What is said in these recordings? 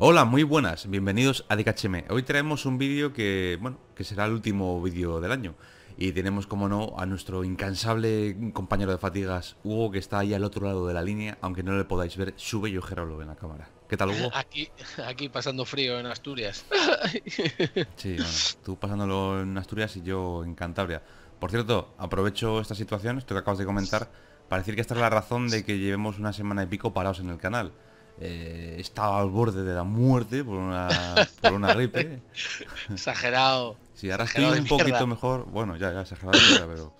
Hola, muy buenas, bienvenidos a DKHM. Hoy traemos un vídeo que, bueno, que será el último vídeo del año. Y tenemos, como no, a nuestro incansable compañero de fatigas, Hugo, que está ahí al otro lado de la línea, aunque no le podáis ver, sube yo gerolo en la cámara. ¿Qué tal, Hugo? Aquí, aquí pasando frío en Asturias. Sí, bueno, tú pasándolo en Asturias y yo en Cantabria. Por cierto, aprovecho esta situación, esto que acabas de comentar, para decir que esta es la razón de que llevemos una semana y pico parados en el canal. Eh, estaba al borde de la muerte por una, por una gripe. exagerado. Si, ahora estoy un poquito mejor. Bueno, ya, exagerado, pero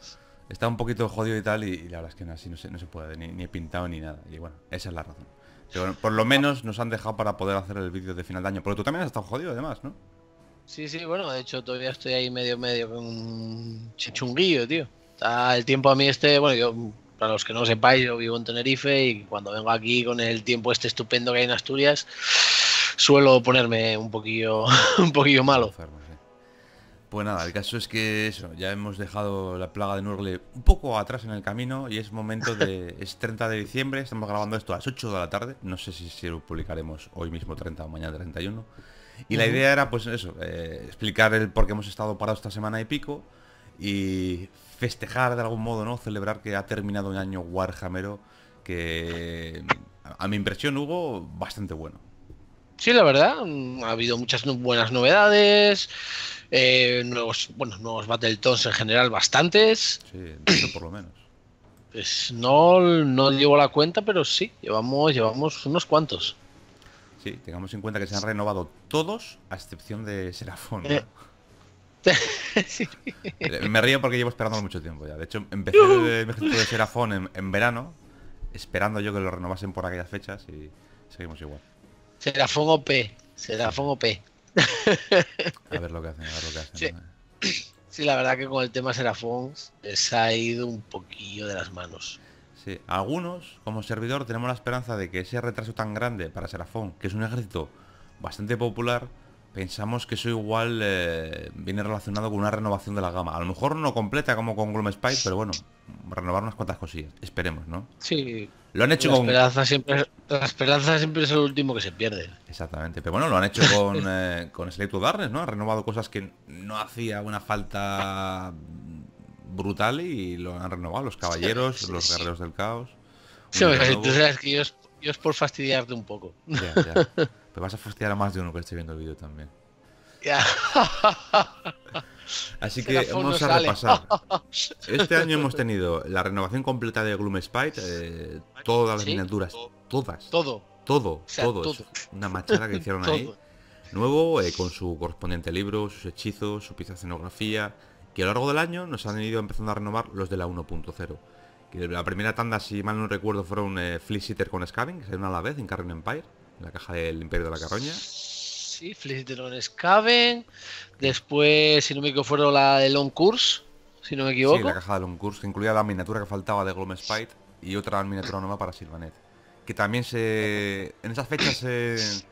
está un poquito jodido y tal. Y, la verdad es que así no se, no se puede, ni, pintado ni nada. Y bueno, esa es la razón. Pero por lo menos nos han dejado para poder hacer el vídeo de final de año. Pero tú también has estado jodido, además, ¿no? Sí, sí, bueno, de hecho todavía estoy ahí medio, medio con un chichunguillo, tío. el tiempo a mí este, bueno, yo para los que no sepáis, yo vivo en Tenerife y cuando vengo aquí con el tiempo este estupendo que hay en Asturias, suelo ponerme un poquillo, un poquillo malo. Pues nada, el caso es que eso, ya hemos dejado la plaga de Nurgle un poco atrás en el camino y es momento de... es 30 de diciembre, estamos grabando esto a las 8 de la tarde, no sé si, si lo publicaremos hoy mismo 30 o mañana 31. Y la idea era pues eso, eh, explicar el por qué hemos estado parados esta semana y pico y festejar de algún modo, ¿no? Celebrar que ha terminado un año Warhammero que a mi impresión hubo bastante bueno. Sí, la verdad, mm, ha habido muchas buenas novedades, eh, nuevos, bueno, nuevos en general bastantes. Sí, por lo menos. Pues no, no llevo la cuenta, pero sí, llevamos, llevamos unos cuantos. Sí, tengamos en cuenta que se han renovado todos, a excepción de Serafón. Eh, Eh, me río porque llevo esperándolo mucho tiempo ya. De hecho, empecé el, ejército de Serafón en, verano, esperando yo que lo renovasen por aquellas fechas y seguimos igual. Serafón OP, Serafón OP. A ver lo que hacen, a ver lo que hacen. Sí. la verdad que con el tema Serafón se ha ido un poquillo de las manos. Sí, algunos, como servidor, tenemos la esperanza de que ese retraso tan grande para Serafón, que es un ejército bastante popular, pensamos que eso igual eh, viene relacionado con una renovación de la gama. A lo mejor no completa como con Gloom pero bueno, renovar unas cuantas cosillas. Esperemos, ¿no? Sí. Lo han hecho la esperanza Siempre, la esperanza siempre es el último que se pierde. Exactamente. Pero bueno, lo han hecho con, eh, con ¿no? Han renovado cosas que no hacía una falta brutal y lo han renovado. Los caballeros, los guerreros del caos. Sí, que yo es, por fastidiarte un poco. Ya, ya. Te vas a fastidiar a más de uno que esté viendo el vídeo también. Así que vamos a repasar. Este año hemos tenido la renovación completa de Gloom Spite, eh, todas las miniaturas, todas. Todo. Todo, todo. una machada que hicieron ahí. Nuevo, eh, con su correspondiente libro, sus hechizos, su pieza de escenografía, que a lo largo del año nos han ido empezando a renovar los de la 1.0. Que la primera tanda, si mal no recuerdo, fueron eh, Sitter con Scaving, que se a la vez en Carrion Empire la caja del Imperio de la Carroña. Sí, Flintstone Scaven. Después, si no me equivoco, fueron la de Long Course, si no me equivoco. Sí, la caja de Long Course, que incluía la miniatura que faltaba de Gloom Spite y otra miniatura nueva para Silvanet. Que también se. En esas fechas se. se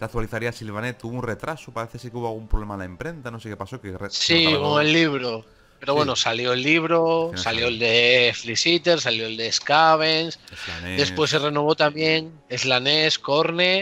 actualizaría Silvanet, tuvo un retraso, parece que hubo algún problema en la imprenta, no sé qué pasó. Que sí, con el libro. Pero bueno, salió el libro, salió el de Sitter, salió el de Scavens, e después se renovó también Slanes, Corne.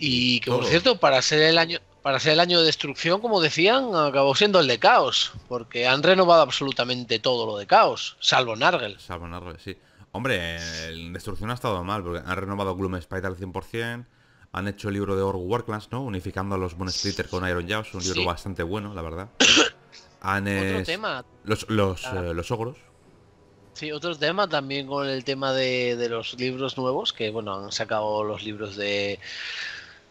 E y que por cierto, para ser el año, para ser el año de destrucción, como decían, acabó siendo el de Caos, porque han renovado absolutamente todo lo de Caos, salvo Nargel. Salvo Nargel, sí. Hombre, el Destrucción ha estado mal, porque han renovado Gloom Spider al 100%, han hecho el libro de Org Warclans, ¿no? Unificando a los Moon Splitter con Iron Jaws, un libro bastante bueno, la verdad. otro tema. Los, los, ah. eh, los, ogros. Sí, otro tema también con el tema de, de, los libros nuevos, que bueno, han sacado los libros de...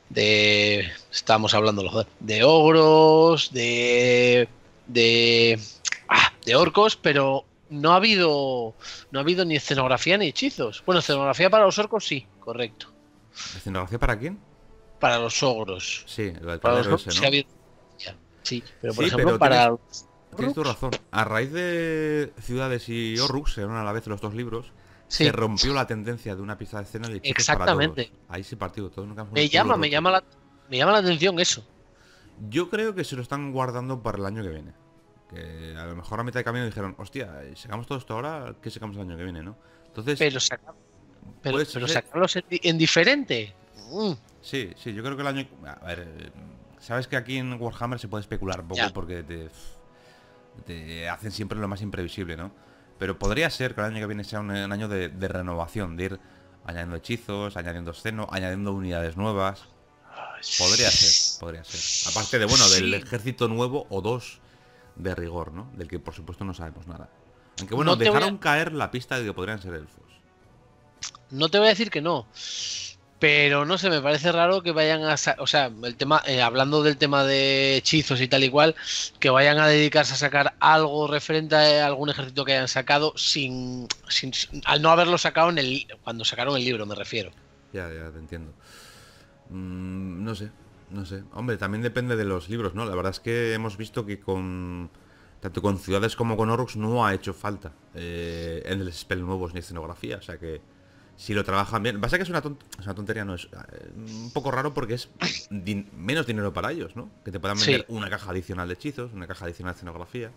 De... estamos hablando de ogros, de... De... Ah, de orcos, pero no ha habido no ha habido ni escenografía ni hechizos. Bueno, escenografía para los orcos sí, correcto. ¿Escenografía para quién? Para los ogros. Sí, para los ogros Sí, pero por ejemplo, para. Tienes, tu razón. A raíz de Ciudades y Orrux, Que a la vez los dos libros, se rompió la tendencia de una pista de escena de Exactamente. Ahí se partió todo me llama, me llama, la, me llama la atención eso. Yo creo que se lo están guardando para el año que viene. Que a lo mejor a mitad de camino dijeron, hostia, eh, sacamos todo esto ahora, ¿qué sacamos el año que viene, no? Entonces. Pero, sacarlos en, diferente. Mm. Sí, sí, yo creo que el año. A ver, eh, Sabes que aquí en Warhammer se puede especular un poco porque te, hacen siempre lo más imprevisible, ¿no? Pero podría ser que el año que viene sea un, año de, renovación, de ir añadiendo hechizos, añadiendo esceno, añadiendo unidades nuevas. Podría ser, podría ser. Aparte de, bueno, del ejército nuevo o dos de rigor, ¿no? Del que por supuesto no sabemos nada. Aunque bueno, dejaron caer la pista de que podrían ser elfos. No te voy a decir que no. Pero no sé, me parece raro que vayan a. O sea, el tema, eh, hablando del tema de hechizos y tal y cual, que vayan a dedicarse a sacar algo referente a algún ejército que hayan sacado sin, al no haberlo sacado en el, cuando sacaron el libro, me refiero. Ya, ya, te entiendo. Mm, no sé, no sé. Hombre, también depende de los libros, ¿no? La verdad es que hemos visto que con. Tanto con ciudades como con Orux no ha hecho falta eh, en el spell nuevos ni escenografía, o sea que si lo trabajan bien. Pasa que es una, es una tontería, no es eh, un poco raro porque es menos dinero para ellos, ¿no? Que te puedan vender una caja adicional de hechizos, una caja adicional de escenografía.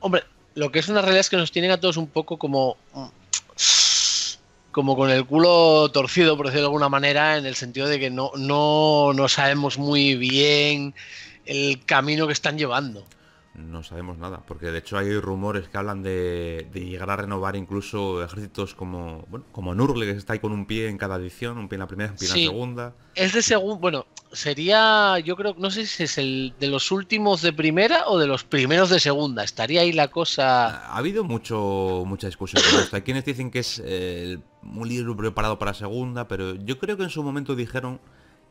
Hombre, lo que es una realidad es que nos tienen a todos un poco como. como con el culo torcido, por decirlo de alguna manera, en el sentido de que no, no, no sabemos muy bien el camino que están llevando. No sabemos nada, porque de hecho hay rumores que hablan de, llegar a renovar incluso ejércitos como bueno, como Nurgle, que está ahí con un pie en cada edición, un pie en la primera, un pie en la segunda. Es de segundo, bueno, sería, yo creo, no sé si es el de los últimos de primera o de los primeros de segunda, estaría ahí la cosa... Ha, habido mucho mucha discusión con esto, hay quienes dicen que es eh, un libro preparado para segunda, pero yo creo que en su momento dijeron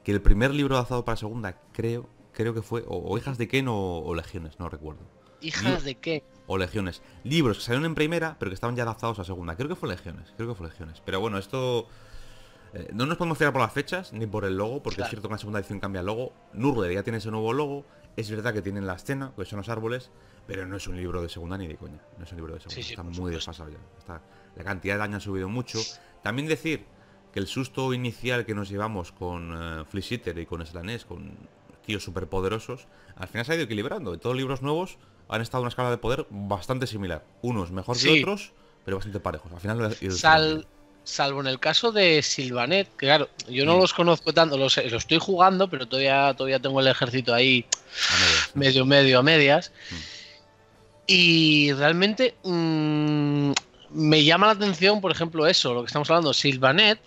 que el primer libro lanzado para segunda, creo, creo que fue, o, Hijas de Ken o, o, Legiones, no recuerdo. ¿Hijas de qué? O Legiones. Libros que salieron en primera, pero que estaban ya adaptados a segunda. Creo que fue Legiones, creo que fue Legiones. Pero bueno, esto... Eh, no nos podemos fiar por las fechas, ni por el logo, porque es cierto que en la segunda edición cambia el logo. de ya tiene ese nuevo logo. Es verdad que tienen la escena, que son los árboles, pero no es un libro de segunda ni de coña. No es un libro de segunda. está muy desfasado ya. la cantidad de daño ha subido mucho. También decir que el susto inicial que nos llevamos con uh, y con Slanés, con tíos superpoderosos, al final se ha ido equilibrando. de todos los libros nuevos han estado una escala de poder bastante similar. Unos mejor que otros, pero bastante parejos. Al final Salvo en el caso de Silvanet, claro, yo no los conozco tanto, los, estoy jugando, pero todavía, todavía tengo el ejército ahí medio, medio, a medias. Mm. Y realmente mm, me llama la atención, por ejemplo, eso, lo que estamos hablando, Silvanet,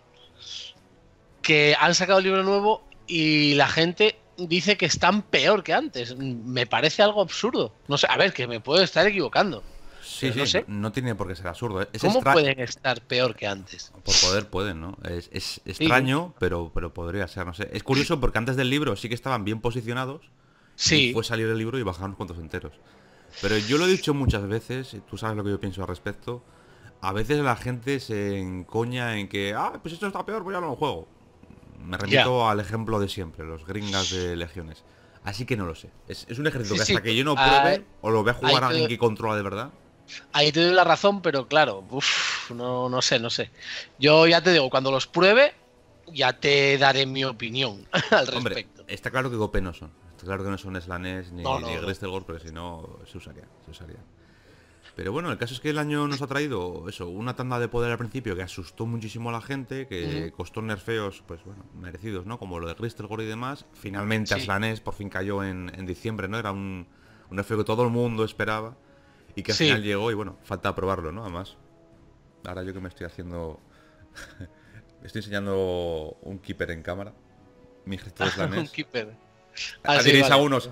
que han sacado el libro nuevo y la gente dice que están peor que antes. Me parece algo absurdo. No sé, a ver, que me puedo estar equivocando. Sí, sí, no, tiene por qué ser absurdo. ¿Cómo pueden estar peor que antes? Por poder pueden, ¿no? Es, extraño, pero, pero podría ser, no sé. Es curioso porque antes del libro sí que estaban bien posicionados. Sí. fue salir el libro y bajaron cuantos enteros. Pero yo lo he dicho muchas veces, y tú sabes lo que yo pienso al respecto. A veces la gente se encoña en que, ah, pues esto está peor, voy pues a lo juego. Me remito al ejemplo de siempre, los gringas de legiones. Así que no lo sé. Es, un ejército que hasta que yo no ah, pruebe o lo vea jugar a alguien que controla de verdad. Ahí te doy la razón, pero claro, no, no sé, no sé. Yo ya te digo, cuando los pruebe, ya te daré mi opinión al Hombre, respecto. Está claro que GOPE no son. Está claro que no son Slanes ni, no, ni pero si no, se usaría. Se usaría. Pero bueno, el caso es que el año nos ha traído eso, una tanda de poder al principio que asustó muchísimo a la gente, que costó nerfeos, pues bueno, merecidos, ¿no? Como lo de Crystal y demás. Finalmente Aslanes por fin cayó en, diciembre, ¿no? Era un, nerfeo que todo el mundo esperaba y que al final llegó y bueno, falta probarlo, ¿no? Además, ahora yo que me estoy haciendo... estoy enseñando un keeper en cámara. Mi gesto de un keeper. Así, ah, Diréis vale. a unos,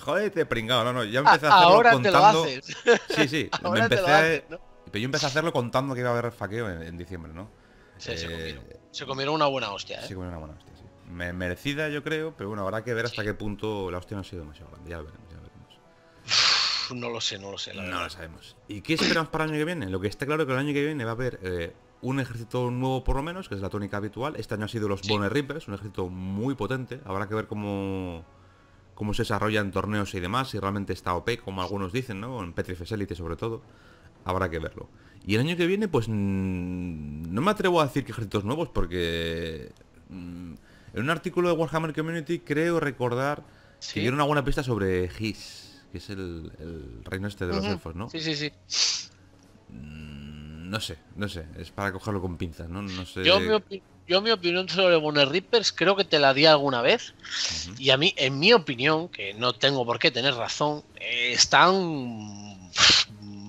joder, te pringado. No, no, ya ah, empecé a, hacerlo contando. Sí, sí, me empecé, yo empecé a hacerlo contando que iba a haber faqueo en, diciembre, ¿no? Sí, eh, se, comieron. se, una buena hostia, ¿eh? Se comieron una buena hostia, sí. Me, merecida, yo creo, pero bueno, habrá que ver hasta qué punto la hostia no ha sido demasiado grande. Ya lo veremos, ya veremos. no lo sé, no lo sé. La no lo sabemos. ¿Y qué esperamos para el año que viene? Lo que está claro es que el año que viene va a haber eh, un ejército nuevo por lo menos, que es la tónica habitual. Este año ha sido los sí. Reapers, un ejército muy potente. Habrá que ver cómo, cómo se desarrollan torneos y demás, si realmente está OP, como algunos dicen, ¿no? En Petri Elite sobre todo. Habrá que verlo. Y el año que viene, pues mm, no me atrevo a decir que ejércitos nuevos, porque mm, en un artículo de Warhammer Community creo recordar que dieron alguna pista sobre His, que es el, reino este de los elfos, ¿no? Sí, sí, sí mm, no sé, no sé. Es para cogerlo con pinzas, ¿no? no sé... yo, mi opinión sobre Bonner Rippers creo que te la di alguna vez. Y a mí, en mi opinión, que no tengo por qué tener razón, eh, están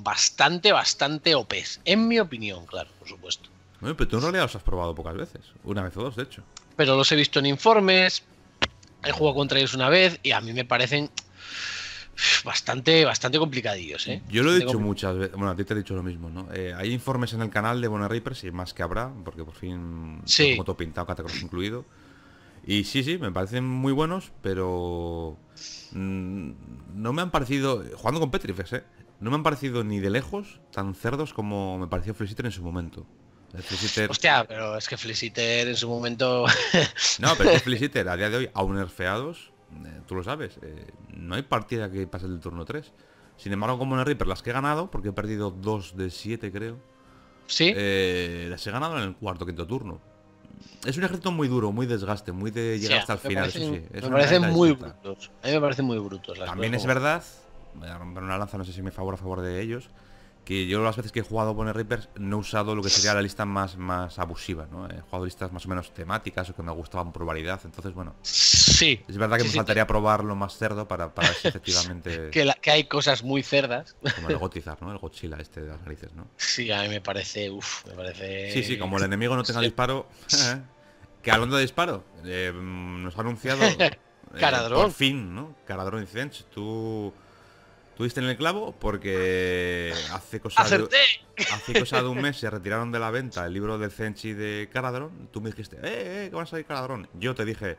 bastante, bastante OPs. En mi opinión, claro, por supuesto. pero tú no realidad los has probado pocas veces. Una vez o dos, de hecho. Pero los he visto en informes. He jugado contra ellos una vez y a mí me parecen bastante, bastante complicadillos. ¿eh? Yo lo he dicho muchas veces, bueno, a ti te he dicho lo mismo, ¿no? Eh, hay informes en el canal de Bonner Reapers y más que habrá, porque por fin sí. como todo pintado, Catacross incluido. Y sí, sí, me parecen muy buenos, pero mm, no me han parecido, jugando con Petrifex, ¿eh? No me han parecido ni de lejos tan cerdos como me pareció Fleesiter en su momento. Eh, Hostia, pero es que Feliciter en su momento... no, pero es que a día de hoy, aún nerfeados, eh, tú lo sabes, eh, no hay partida que pase del turno 3. Sin embargo, como en el Reaper, las que he ganado, porque he perdido 2 de 7 creo. Sí. Eh, las he ganado en el cuarto, quinto turno. Es un ejército muy duro, muy desgaste, muy de llegar hasta el final. me parecen muy brutos. A mí me parecen muy brutos. También es verdad, voy a romper una lanza, no sé si me favor a favor de ellos que yo las veces que he jugado Bone Reapers no he usado lo que sería la lista más, más abusiva, ¿no? He jugado listas más o menos temáticas o que me gustaban por variedad, entonces bueno. Sí. Es verdad que me faltaría probar lo más cerdo para, efectivamente. que, que, hay cosas muy cerdas. Como el Gotizar, ¿no? El Godzilla este de las narices, ¿no? Sí, a mí me parece. Uf, me parece. Sí, sí, como el enemigo no tenga disparo. ¿eh? que hablando de disparo, eh, mm, nos ha anunciado. Eh, por fin, ¿no? Caradron Incense, tú. Tuviste en el clavo porque hace cosa, De, un mes se retiraron de la venta el libro de Cenchi de Caradron. Tú me dijiste, ¡eh, eh! que va a salir Caradron. Yo te dije,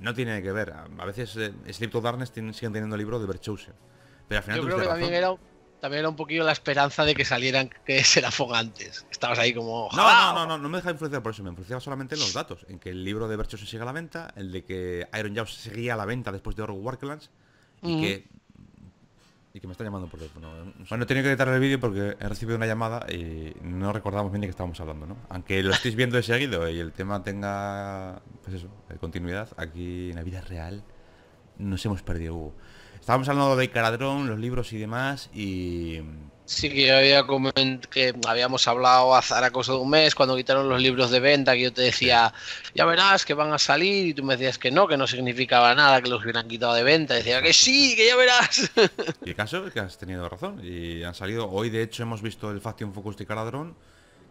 no tiene que ver. A veces eh, Sleep Darkness siguen teniendo el libro de Berchose. Pero al final Yo creo que también era, un poquito la esperanza de que salieran que Serafog antes. Estabas ahí como. No, no, no, no, no me deja influenciar por eso. Me influenciaba solamente en los datos. En que el libro de Berchose sigue a la venta, el de que Iron Jaws seguía a la venta después de Org Worklands Y que y que me está llamando por teléfono. Bueno, he tenido que editar el vídeo porque he recibido una llamada y no recordamos bien de qué estábamos hablando, ¿no? Aunque lo estéis viendo de seguido y el tema tenga, pues eso, eh, continuidad, aquí en la vida real nos hemos perdido, Estábamos hablando de Caradrón, los libros y demás y... Sí, que, había que habíamos hablado hace ahora cosa de un mes, cuando quitaron los libros de venta, que yo te decía, ya verás que van a salir, y tú me decías que no, que no significaba nada que los hubieran quitado de venta. decía que sí, que ya verás. Y el caso es que has tenido razón. Y han salido, hoy de hecho hemos visto el Faction Focus Caladrón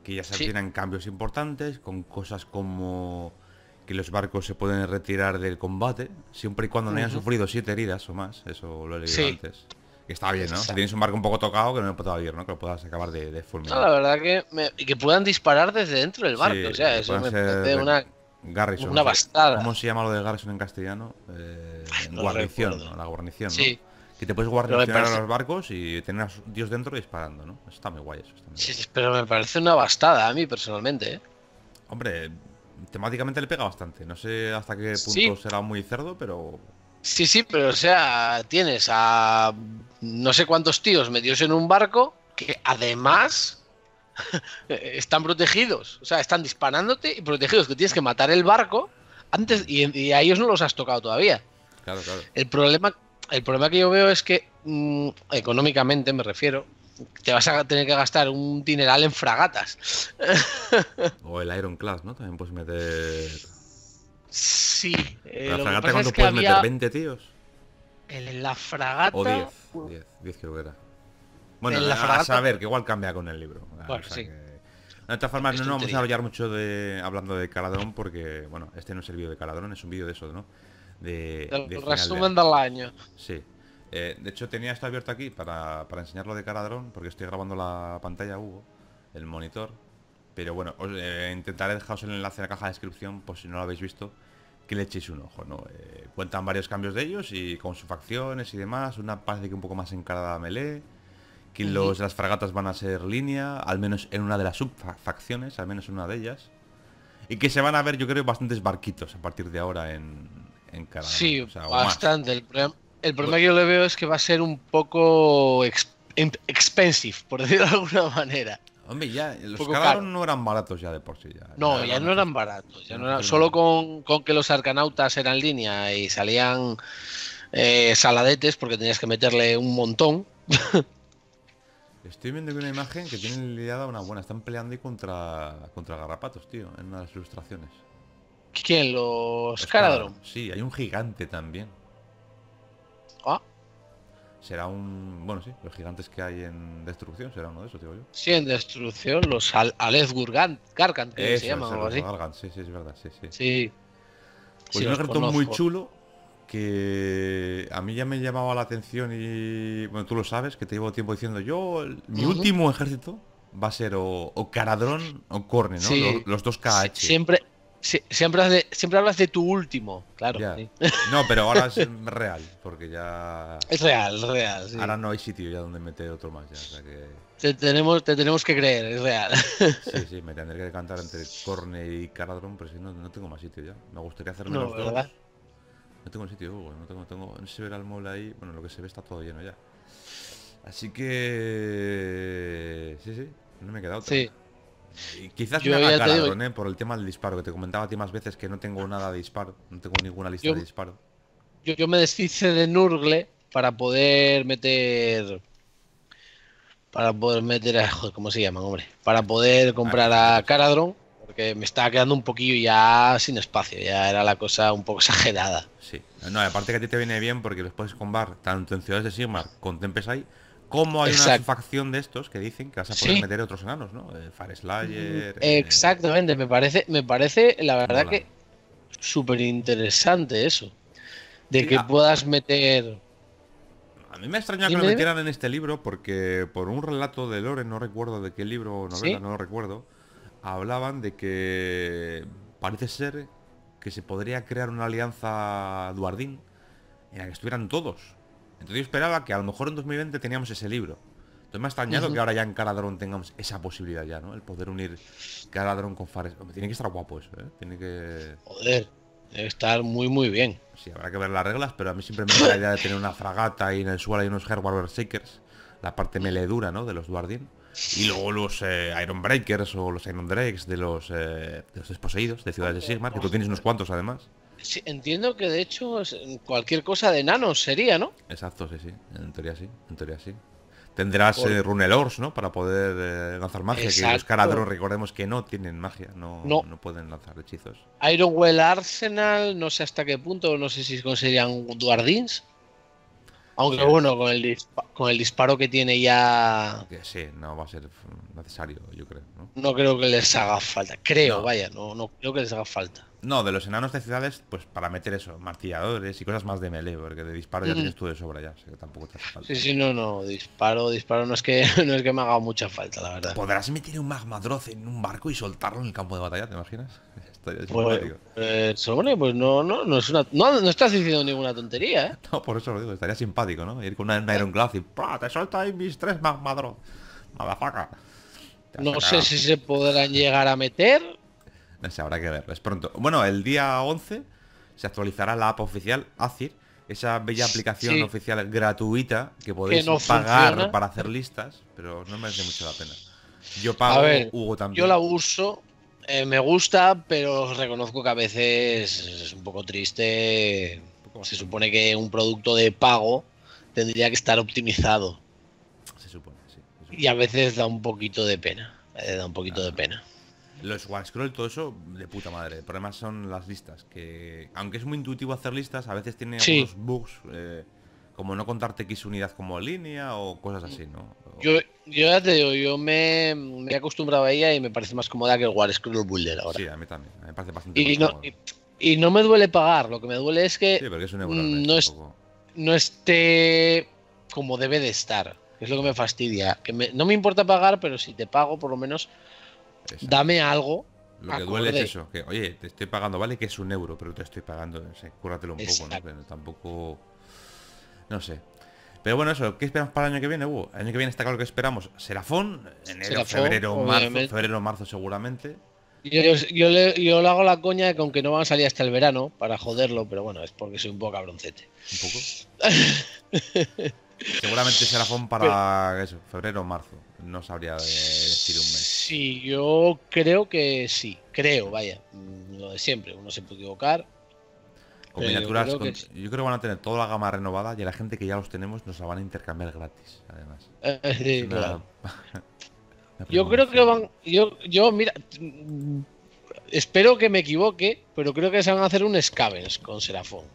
que ya se tienen cambios importantes, con cosas como que los barcos se pueden retirar del combate, siempre y cuando no hayan sufrido siete heridas o más, eso lo he leído antes. Está bien, ¿no? Si tienes un barco un poco tocado, que no lo puedas ver, ¿no? Que lo puedas acabar de, fulminar. la verdad que. que puedan disparar desde dentro del barco. o sea, eso me parece una. Garrison. Una bastada. ¿Cómo se llama lo de Garrison en castellano? Eh, guarnición, ¿no? La guarnición, sí. Que te puedes guarnicionar a los barcos y tener a Dios dentro disparando, ¿no? Está muy guay eso. Muy Sí, pero me parece una bastada a mí personalmente, ¿eh? Hombre, temáticamente le pega bastante. No sé hasta qué punto será muy cerdo, pero Sí, sí, pero o sea, tienes a no sé cuántos tíos metidos en un barco que además están protegidos. O sea, están disparándote y protegidos, que tienes que matar el barco antes y, a ellos no los has tocado todavía. Claro, claro. El problema, el problema que yo veo es que mm, económicamente me refiero, te vas a tener que gastar un dineral en fragatas. O el Iron ¿no? También puedes meter Sí. Eh, ¿La fragata puedes meter? ¿20 tíos? la fragata. O 10. 10, 10 que era. Bueno, a, saber, que igual cambia con el libro. Ah, bueno, De todas forma, no, vamos a hablar mucho de, hablando de Caladrón porque, bueno, este no es el vídeo de Caladrón, es un vídeo de eso, ¿no? De, el resumen del año. Sí. Eh, de hecho, tenía esto abierto aquí para, para enseñarlo de Caladrón porque estoy grabando la pantalla, Hugo, el monitor. Pero bueno, eh, intentaré dejaros el enlace en la caja de descripción por si no lo habéis visto le echéis un ojo, ¿no? Eh, cuentan varios cambios de ellos y con sus facciones y demás. Una parte que un poco más encarada a melee. Que los, las fragatas van a ser línea, al menos en una de las sub-facciones, al menos en una de ellas. Y que se van a ver, yo creo, bastantes barquitos a partir de ahora en, en cada. Sí, bastante. El problema, pues que yo le veo es que va a ser un poco expensive, por decirlo de alguna manera. Hombre, ya, los Cargaron no eran baratos ya de por sí. Ya, no, ya, no eran baratos. solo con, que los arcanautas eran línea y salían eh, saladetes porque tenías que meterle un montón. Estoy viendo una imagen que tienen liada una buena. Están peleando contra, contra garrapatos, tío, en las ilustraciones. ¿Quién? ¿Los Caradron? Sí, hay un gigante también. Ah, será un. Bueno, sí, los gigantes que hay en destrucción será uno de esos, digo yo. Sí, en destrucción, los Al Gurgant, Gargant, que se llaman algo así. Gargant, sí, sí, es verdad, sí, sí. Sí. Pues un ejército muy chulo que a mí ya me llamaba la atención y. Bueno, tú lo sabes, que te llevo tiempo diciendo yo, mi último ejército va a ser o, o Caradrón o Corne, ¿no? Los, los, dos KH. Siempre, siempre, hablas de, siempre hablas de tu último, claro. No, pero ahora es real, porque ya. Es real, real. Ahora no hay sitio ya donde meter otro más. Ya, o sea que... te, tenemos, te tenemos que creer, es real. Sí, sí, me tendré que cantar entre Corne y Caradron, pero si no, no tengo más sitio ya. Me gustaría hacerme no, los ¿verdad? Dos. No tengo sitio, Hugo. Uh, no, tengo, tengo, no se ve el mall ahí. Bueno, lo que se ve está todo lleno ya. Así que. Sí, sí, no me he quedado. Sí. Quizás yo haga ¿eh? por el tema del disparo, que te comentaba a ti más veces que no tengo nada de disparo, no tengo ninguna lista de disparo. Yo, me deshice de Nurgle para poder meter. Para poder meter a. ¿Cómo se llama, hombre? Para poder comprar ah, a, Caradron, porque me estaba quedando un poquillo ya sin espacio, ya era la cosa un poco exagerada. Sí, no, aparte que a ti te viene bien porque los puedes combar tanto en Ciudades de Sigmar con Tempest cómo hay una facción de estos que dicen que vas a poder meter otros enanos, ¿no? Eh, eh, Exactamente, me parece, me parece, la verdad que súper interesante eso. De que puedas meter. A mí me extraña que lo metieran en este libro porque por un relato de Lore, no recuerdo de qué libro o novela, no lo recuerdo, hablaban de que parece ser que se podría crear una alianza duardín en la que estuvieran todos. Entonces yo esperaba que a lo mejor en 2020 teníamos ese libro. Entonces me ha extrañado que ahora ya en Caladrón tengamos esa posibilidad ya, ¿no? El poder unir Caladrón con Fares. tiene que estar guapo eso, ¿eh? Tiene que... Joder, debe estar muy, muy bien. Sí, habrá que ver las reglas, pero a mí siempre me da la idea de tener una fragata ahí en el suelo y unos Hardware Seekers. La parte melee dura, ¿no? De los Duardin. Y luego los eh, Iron Breakers o los Iron Drakes de los eh, desposeídos de Ciudades de Sigmar, que tú tienes unos cuantos además entiendo que de hecho mm, cualquier cosa de nanos sería, ¿no? Exacto, sí, sí. En teoría sí, en teoría sí. Tendrás Por... Eh, ¿no? Para poder eh, lanzar magia. Que los caradros, recordemos que no tienen magia, no, no. pueden lanzar hechizos. Ironwell Arsenal, no sé hasta qué punto, no sé si conseguirían Duardins. Aunque bueno, con el, con el disparo que tiene ya. Sí, no va a ser necesario, yo creo. No, creo que les haga falta. Creo, vaya, no, no creo que les haga falta. No, de los enanos de ciudades, pues para meter eso, martilladores y cosas más de melee, porque de disparo ya mm. tienes tú de sobra ya, así que tampoco te hace falta. Sí, sí, no, no, disparo, disparo, no es que, no es que me haga mucha falta, la verdad. ¿Podrás meter un magmadroz en un barco y soltarlo en el campo de batalla, te imaginas? Pues, eh, pues no, no, no estás diciendo ninguna tontería, ¿eh? No, por eso lo digo, estaría simpático, ¿no? Ir con una, Ironclad y ¡pra! te suelta ahí mis tres más madro. No sé si se podrán llegar a meter. No sé, habrá que ver Es pronto. Bueno, el día 11 se actualizará la app oficial ACIR, esa bella aplicación oficial gratuita que podéis pagar para hacer listas, pero no merece mucho la pena. Yo pago, Hugo también. Yo la uso, eh, me gusta, pero reconozco que a veces es un poco triste. como Se supone que un producto de pago tendría que estar optimizado. Se supone, sí. Y a veces da un poquito de pena. Eh, da un poquito de pena. Los one scroll, todo eso, de puta madre. El problema son las listas, que aunque es muy intuitivo hacer listas, a veces tiene bugs. Eh, como no contarte X unidad como línea o cosas así, ¿no? Yo, ya te digo, yo me, he acostumbrado a ella y me parece más cómoda que el War Scroll Builder ahora. Sí, a mí también, me parece bastante y no, y, no me duele pagar, lo que me duele es que, no, es, no esté como debe de estar, es lo que me fastidia. Que no me importa pagar, pero si te pago, por lo menos dame algo lo que duele es eso, que oye, te estoy pagando, vale que es un euro, pero te estoy pagando, o un poco, ¿no? Pero tampoco no sé. Pero bueno, eso, ¿qué esperamos para el año que viene, Hugo? El año que viene está claro que esperamos Serafón, enero, febrero, marzo, febrero, marzo seguramente. Yo, le, hago la coña de que aunque no van a salir hasta el verano, para joderlo, pero bueno, es porque soy un poco cabroncete. Un poco. Seguramente Serafón para eso, febrero o marzo. No sabría decir un mes. Sí, yo creo que sí. Creo, vaya. Lo de siempre, uno se puede equivocar. Eh, yo creo, que... van a tener toda la gama renovada y la gente que ya los tenemos nos la van a intercambiar gratis, además. Eh, yo creo que van. Yo, yo, mira. Espero que me equivoque, pero creo que se van a hacer un Scavens con Serafón.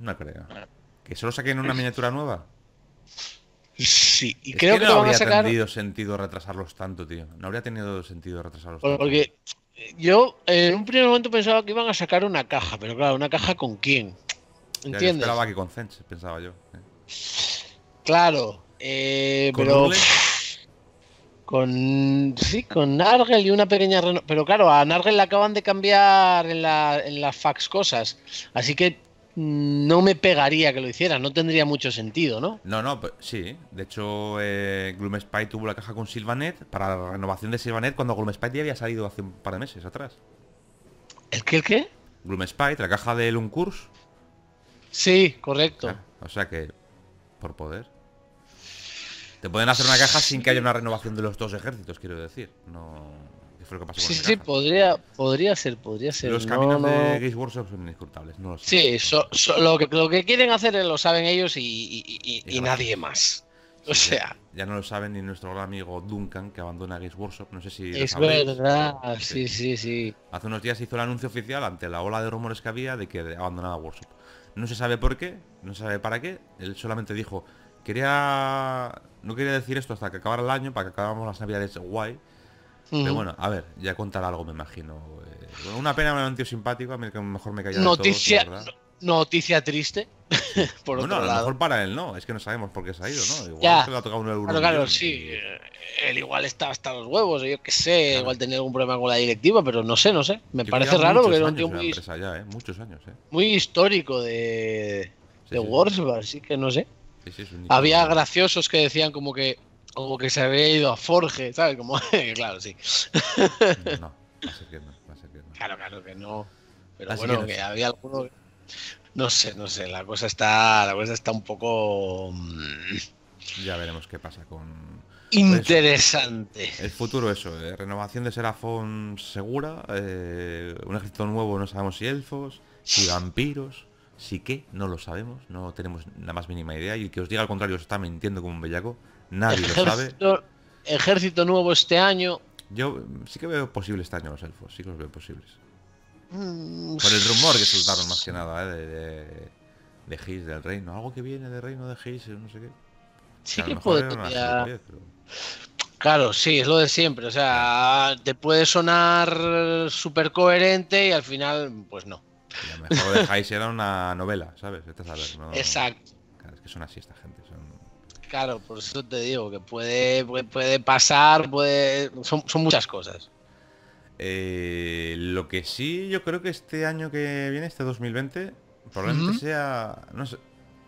No creo. Ah. ¿Que solo saquen una miniatura nueva? Sí, y creo que, no habría tenido sentido retrasarlos tanto, tío. No habría tenido sentido retrasarlos Porque tanto. Yo en un primer momento pensaba que iban a sacar una caja, pero claro, ¿una caja con quién? ¿Entiendes? que con Zench, pensaba yo. ¿eh? Claro, eh, pero. Con. Sí, con Nargel y una pequeña. Pero claro, a Nargel la acaban de cambiar en, en las fax cosas. Así que no me pegaría que lo hiciera, no tendría mucho sentido, ¿no? No, no, pues, sí. De hecho, eh, Gloom Spy tuvo la caja con Silvanet para la renovación de Silvanet cuando Gloom Spy ya había salido hace un par de meses atrás. ¿El qué, el qué? Gloom Spy, la caja de Lunkurs. Sí, correcto. Ah, o sea que, por poder. Te pueden hacer una caja sin que haya una renovación de los dos ejércitos, quiero decir. No sí, sí, podría, podría ser, podría ser. Los caminos de Games Workshop son inescrutables, no Sí, lo, que, quieren hacer lo saben ellos y, nadie más. O sea. Ya, no lo saben ni nuestro amigo Duncan, que abandona Games Workshop. No sé si. Es verdad, sí, sí, sí. Hace unos días hizo el anuncio oficial ante la ola de rumores que había de que abandonaba Workshop. No se sabe por qué, no se sabe para qué. Él solamente dijo, quería. No quería decir esto hasta que acabara el año, para que acabáramos las navidades guay. Pero bueno, a ver, ya contar algo, me imagino. Eh, una pena, un tío simpático, a mí que mejor me caía Noticia, noticia triste. por bueno, otro a lo mejor para él no, es que no sabemos por qué se ha ido, ¿no? Igual se le ha tocado un euro. Claro, claro, sí. Eh, él igual está hasta los huevos, yo qué sé, igual tenía algún problema con la directiva, pero no sé, no sé. Me parece raro porque era un tío muy. ¿eh? Muchos años, ¿eh? Muy histórico de. de sí. así que no sé. Había graciosos que decían como que o que se había ido a Forge, ¿sabes? Como, claro, sí. No, va a ser que no, que no. Claro, claro que no. Pero bueno, que, había alguno. No sé, no sé, la cosa está. La cosa está un poco. Mm, ya veremos qué pasa con. Interesante. El futuro, eso. Eh. Renovación de Serafón segura. Eh, un ejército nuevo, no sabemos si elfos, si vampiros, si qué, no lo sabemos. No tenemos la más mínima idea. Y que os diga al contrario, os está mintiendo como un bellaco. Nadie ejército, lo sabe. Ejército nuevo este año. Yo sí que veo posibles este año los elfos, sí que los veo posibles. Por mm, el rumor que soltaron más que nada, ¿eh? De, de, del reino. Algo que viene del reino de Gis, eh, no sé qué. Sí que, puede. Claro, sí, es lo de siempre. O sea, te puede sonar súper coherente y al final, pues no. a lo mejor de era una novela, ¿sabes? Exacto. Claro, es que son así esta gente. Claro, por eso te digo que puede, puede, pasar, puede, son, muchas cosas. Eh, lo que sí, yo creo que este año que viene, este 2020, probablemente sea, no sé,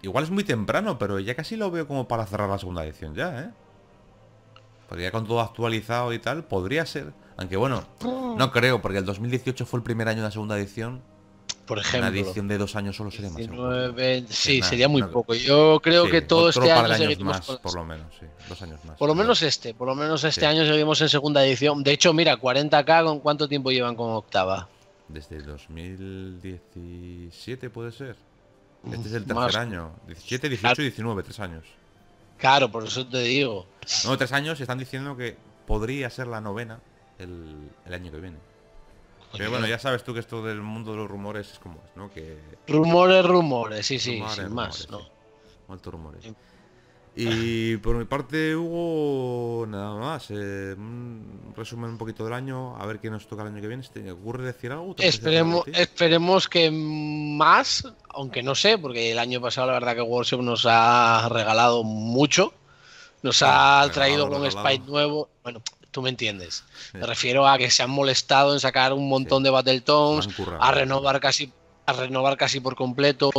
igual es muy temprano, pero ya casi lo veo como para cerrar la segunda edición ya, ¿eh? Porque ya con todo actualizado y tal, podría ser. Aunque bueno, mm. no creo, porque el 2018 fue el primer año de la segunda edición por ejemplo. Una edición de dos años solo sería más. Sí, sería muy poco. Yo creo que todo este año más, Por lo menos, sí, dos años más. Por lo menos este, por lo menos este año seguimos en segunda edición. De hecho, mira, 40K, ¿con cuánto tiempo llevan como octava? Desde 2017 puede ser. Este es el tercer año. 17, 18 y 19, tres años. Claro, por eso te digo. No, tres años están diciendo que podría ser la novena el año que viene. Pero bueno, ya sabes tú que esto del mundo de los rumores es como es, ¿no? Que... Rumores, rumores, sí, sí, sin más, ¿no? Muchos rumores. Y por mi parte, Hugo, nada más. Eh, un resumen un poquito del año, a ver qué nos toca el año que viene. ¿Te ocurre decir algo? Esperemos, esperemos que más, aunque no sé, porque el año pasado la verdad que Workshop nos ha regalado mucho. Nos ah, ha traído un con nuevo. Bueno, tú me entiendes. Me refiero a que se han molestado en sacar un montón de Battletoons, a renovar casi a renovar casi por completo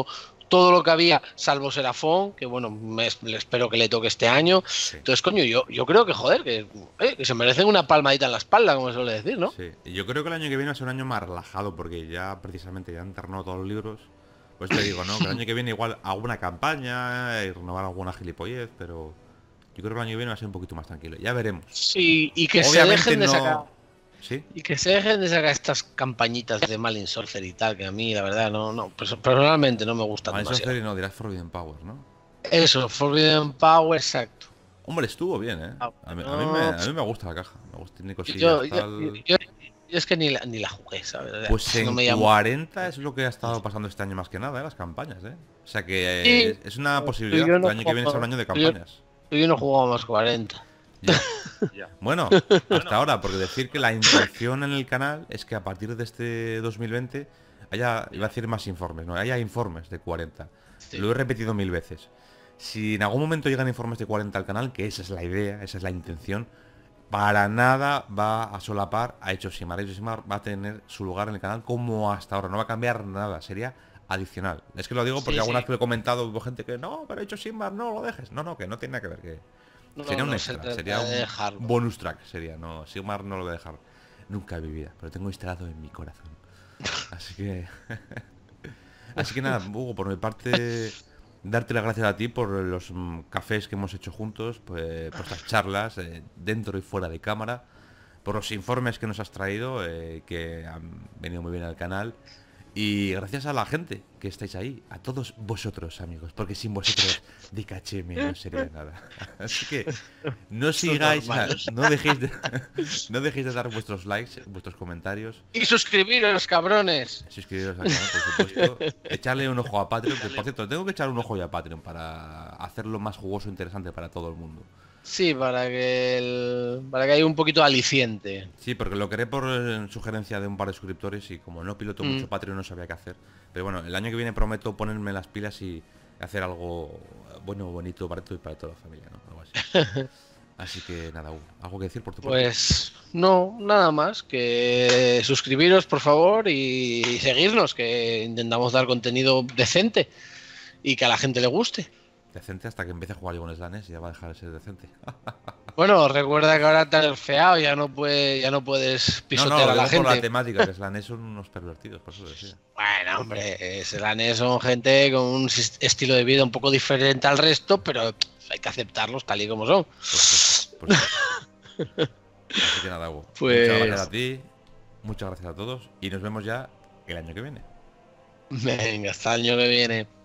todo lo que había, salvo Serafón, que bueno, me, espero que le toque este año. Entonces, coño, yo, yo creo que, joder, eh, que, se merecen una palmadita en la espalda, como se suele decir, ¿no? Sí, yo creo que el año que viene va a ser un año más relajado, porque ya precisamente ya han terminado todos los libros. Pues te digo, ¿no? Que el año que viene igual alguna campaña eh, y renovar alguna gilipollez, pero... Yo creo que el año que viene va a ser un poquito más tranquilo. Ya veremos. Sí, y que se dejen de sacar. ¿Sí? Y que se dejen de sacar estas campañitas de Malin Sorcery y tal, que a mí, la verdad, no, no personalmente no me gusta Malin demasiado. Sorcery no, dirás Forbidden Power, ¿no? Eso, Forbidden Power, exacto. Hombre, estuvo bien, ¿eh? Ah, a mí, me, a mí me, gusta la caja. Me gusta, tiene cosillas, yo, tal... yo, es que ni la, ni la jugué, ¿sabes? Pues en 40 es lo que ha estado pasando este año más que nada, ¿eh? las campañas, ¿eh? O sea que es, una pues posibilidad. el año que viene es un año de campañas yo no jugaba más 40. Bueno, hasta ahora, porque decir que la intención en el canal es que a partir de este 2020 haya, iba a decir más informes, no, haya informes de 40. Lo he repetido mil veces. Si en algún momento llegan informes de 40 al canal, que esa es la idea, esa es la intención, para nada va a solapar a Hechos y Mar. va a tener su lugar en el canal como hasta ahora, no va a cambiar nada, sería adicional. Es que lo digo porque alguna vez he comentado, hubo gente que no, pero he hecho Simbar, no lo dejes. No, no, que no tiene nada que ver. que Sería un extra, sería un bonus track, sería. No, Sigmar no lo voy a dejar nunca en mi vida, pero tengo instalado en mi corazón. Así que... Así que nada, Hugo, por mi parte, darte las gracias a ti por los mm, cafés que hemos hecho juntos, pues, por estas charlas, eh, dentro y fuera de cámara, por los informes que nos has traído, eh, que han venido muy bien al canal, y gracias a la gente que estáis ahí, a todos vosotros, amigos, porque sin vosotros de me no sería nada. Así que no sigáis, no, dejéis de, no dejéis de dar vuestros likes, vuestros comentarios. Y suscribiros, cabrones. Suscribiros al canal, por supuesto. Echarle un ojo a Patreon, que por cierto, tengo que echar un ojo ya a Patreon para hacerlo más jugoso e interesante para todo el mundo. Sí, para que, el, para que haya un poquito aliciente. Sí, porque lo queré por eh, sugerencia de un par de suscriptores y como no piloto mucho mm. Patreon no sabía qué hacer. Pero bueno, el año que viene prometo ponerme las pilas y hacer algo bueno, bonito para todo y para toda la familia, ¿no? así. así que nada, ¿algo que decir por tu parte? Pues no, nada más que suscribiros por favor y seguirnos, que intentamos dar contenido decente y que a la gente le guste decente hasta que empiece a jugar yo con Slanes y ya va a dejar de ser decente. bueno, recuerda que ahora te has feado, ya no puede, ya no puedes pisotear no, no, a la gente. Por la temática, que Slanes son unos pervertidos, por eso decía. Bueno, hombre, Slanes son gente con un estilo de vida un poco diferente al resto, pero hay que aceptarlos tal y como son. Pues, pues, Así que nada, Hugo. Pues... Muchas gracias a ti, muchas gracias a todos y nos vemos ya el año que viene. Venga, hasta el año que viene.